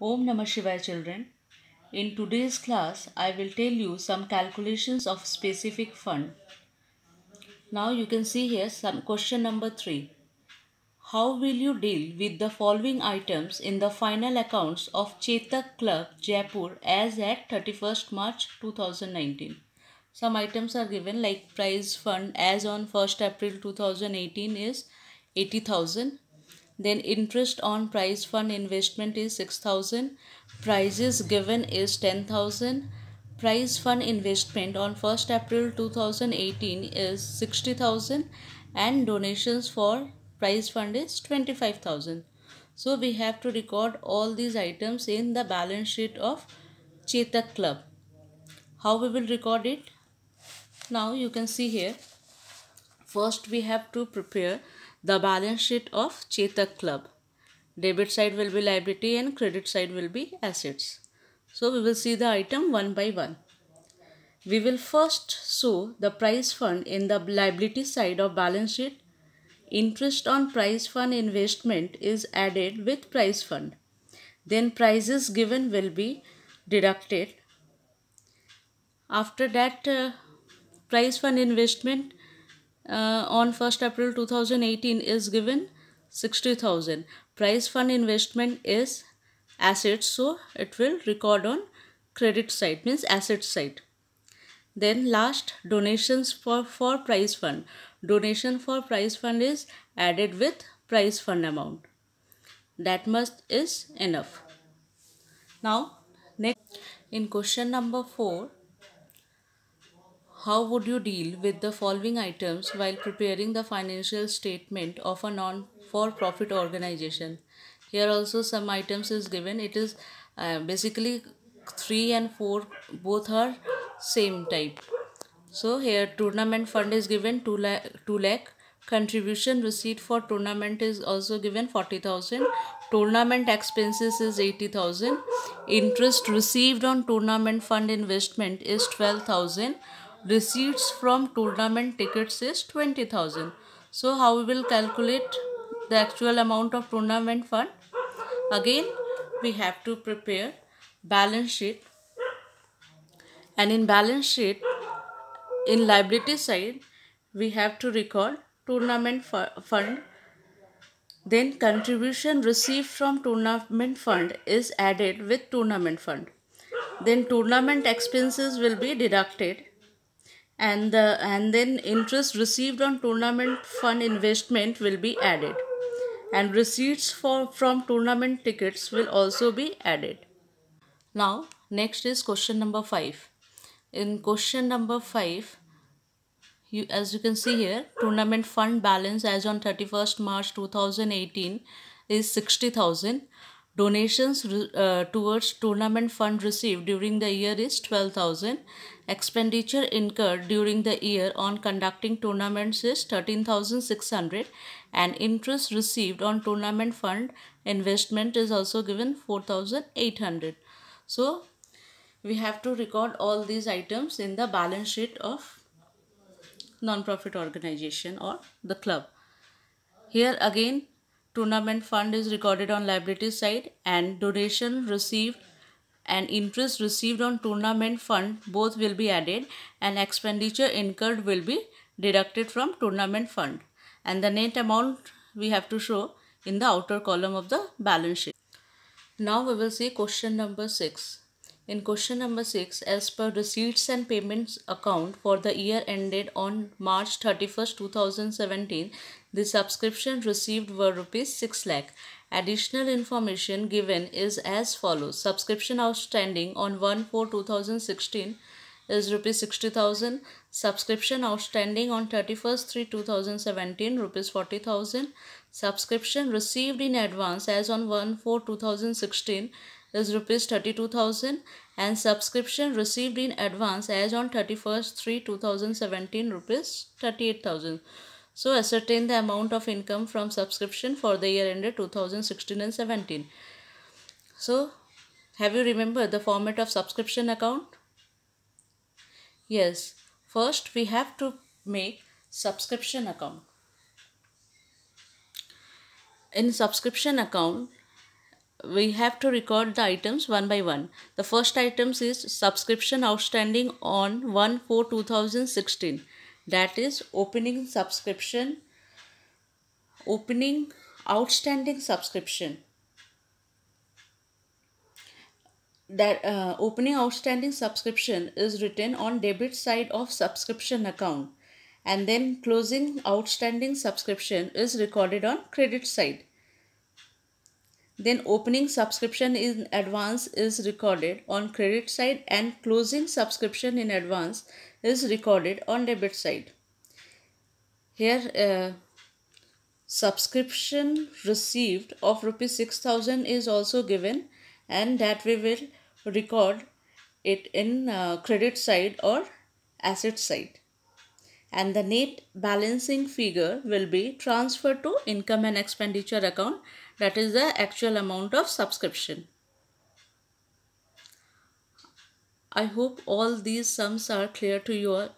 Om Namah Shivaya children. In today's class, I will tell you some calculations of specific fund. Now you can see here some question number 3. How will you deal with the following items in the final accounts of Chetak Club Jaipur as at 31st March 2019? Some items are given like prize fund as on 1st April 2018 is 80,000 then interest on prize fund investment is 6000. Prizes given is 10000. Prize fund investment on 1st April 2018 is 60000 and donations for prize fund is 25000. So we have to record all these items in the balance sheet of Chetak Club. How we will record it? Now you can see here. First we have to prepare the balance sheet of Chetak Club. Debit side will be liability and credit side will be assets. So we will see the item one by one. We will first show the price fund in the liability side of balance sheet. Interest on price fund investment is added with price fund. Then prices given will be deducted. After that, uh, price fund investment uh, on 1st April 2018 is given 60,000. Price fund investment is assets so it will record on credit side means asset side. Then last donations for, for price fund. Donation for price fund is added with price fund amount. That much is enough. Now next in question number 4 how would you deal with the following items while preparing the financial statement of a non for profit organization? Here also some items is given. It is uh, basically 3 and 4 both are same type. So here tournament fund is given 2 lakh, 2 lakh. Contribution receipt for tournament is also given 40,000. Tournament expenses is 80,000. Interest received on tournament fund investment is 12,000 receipts from tournament tickets is 20,000. So how we will calculate the actual amount of tournament fund? Again, we have to prepare balance sheet. And in balance sheet, in liability side, we have to record tournament fund. Then contribution received from tournament fund is added with tournament fund. Then tournament expenses will be deducted and the and then interest received on tournament fund investment will be added and receipts for from tournament tickets will also be added now next is question number 5 in question number 5 you as you can see here tournament fund balance as on 31st march 2018 is 60000 Donations uh, towards tournament fund received during the year is 12,000. Expenditure incurred during the year on conducting tournaments is 13,600 and interest received on tournament fund investment is also given 4,800. So we have to record all these items in the balance sheet of non-profit organization or the club. Here again Tournament fund is recorded on liability side and donation received and interest received on tournament fund both will be added and expenditure incurred will be deducted from tournament fund and the net amount we have to show in the outer column of the balance sheet. Now we will see question number 6. In question number 6, as per receipts and payments account for the year ended on March 31st, 2017, the subscription received were rupees 6 lakh. Additional information given is as follows. Subscription outstanding on 1-4-2016 is rupees 60,000. Subscription outstanding on 31st 3-2017 rupees 40,000. Subscription received in advance as on 1-4-2016 is rupees 32,000 and subscription received in advance as on 31st 3 2017 rupees 38,000. So ascertain the amount of income from subscription for the year ended 2016 and 17. So have you remembered the format of subscription account? Yes. First we have to make subscription account. In subscription account we have to record the items one by one. The first items is subscription outstanding on 1-4-2016. That is opening subscription, opening outstanding subscription. That uh, opening outstanding subscription is written on debit side of subscription account and then closing outstanding subscription is recorded on credit side. Then opening subscription in advance is recorded on credit side and closing subscription in advance is recorded on debit side. Here uh, subscription received of rupees 6000 is also given and that we will record it in uh, credit side or asset side and the net balancing figure will be transferred to income and expenditure account that is the actual amount of subscription. I hope all these sums are clear to your